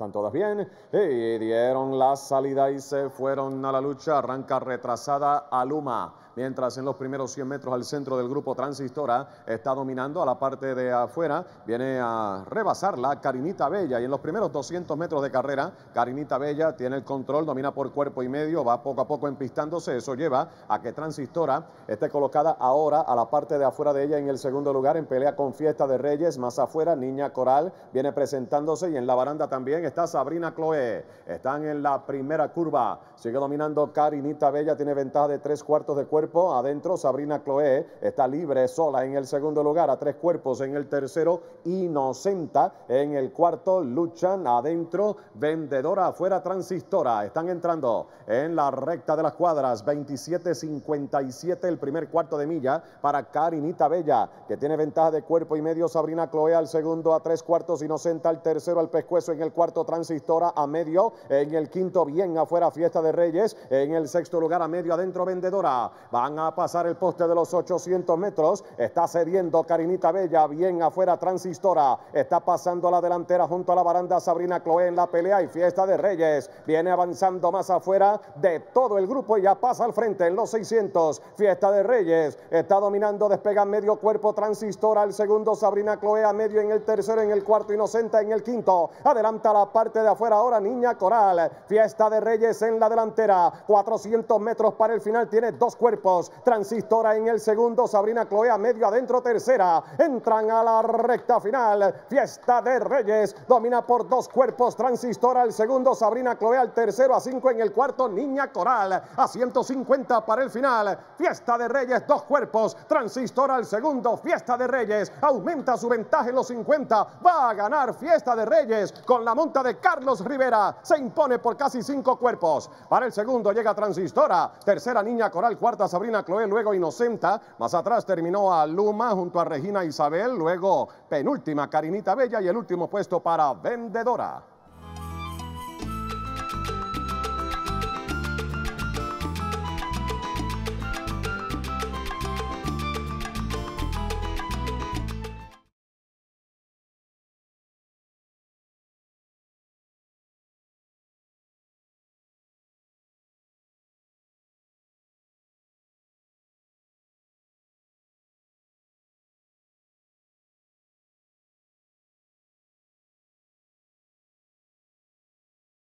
¿Están todas bien? Y dieron la salida y se fueron a la lucha. Arranca retrasada Aluma mientras en los primeros 100 metros al centro del grupo Transistora está dominando a la parte de afuera, viene a rebasarla Carinita Bella y en los primeros 200 metros de carrera, ...Karinita Bella tiene el control, domina por cuerpo y medio, va poco a poco empistándose, eso lleva a que Transistora esté colocada ahora a la parte de afuera de ella en el segundo lugar en pelea con Fiesta de Reyes, más afuera Niña Coral viene presentándose y en la baranda también está Sabrina Chloe, están en la primera curva, sigue dominando Karinita Bella, tiene ventaja de tres cuartos de cuerpo adentro. Sabrina Chloé está libre sola en el segundo lugar, a tres cuerpos en el tercero. Inocenta en el cuarto. Luchan adentro. Vendedora afuera, transistora. Están entrando en la recta de las cuadras. 27-57 el primer cuarto de milla para Karinita Bella, que tiene ventaja de cuerpo y medio. Sabrina Cloé al segundo, a tres cuartos. Inocenta al tercero, al pescuezo en el cuarto. Transistora a medio. En el quinto, bien afuera, Fiesta de Reyes. En el sexto lugar, a medio adentro, Vendedora. Van a pasar el poste de los 800 metros. Está cediendo Carinita Bella. Bien afuera Transistora. Está pasando a la delantera junto a la baranda Sabrina Chloe en la pelea y fiesta de Reyes. Viene avanzando más afuera de todo el grupo y ya pasa al frente en los 600. Fiesta de Reyes. Está dominando, despega medio cuerpo Transistora. El segundo Sabrina Chloe, a medio en el tercero, en el cuarto Inocenta en el quinto. Adelanta la parte de afuera ahora Niña Coral. Fiesta de Reyes en la delantera. 400 metros para el final. Tiene dos cuerpos. Transistora en el segundo, Sabrina Chloe a medio adentro, tercera. Entran a la recta final. Fiesta de Reyes domina por dos cuerpos. Transistora al segundo, Sabrina Chloe al tercero, a cinco en el cuarto, Niña Coral a 150 para el final. Fiesta de Reyes, dos cuerpos. transistora al segundo, Fiesta de Reyes. Aumenta su ventaja en los 50. Va a ganar Fiesta de Reyes con la monta de Carlos Rivera. Se impone por casi cinco cuerpos. Para el segundo llega Transistora. Tercera Niña Coral, cuarta Sabrina Chloe, luego Inocenta, más atrás terminó a Luma junto a Regina Isabel, luego penúltima Carinita Bella y el último puesto para Vendedora.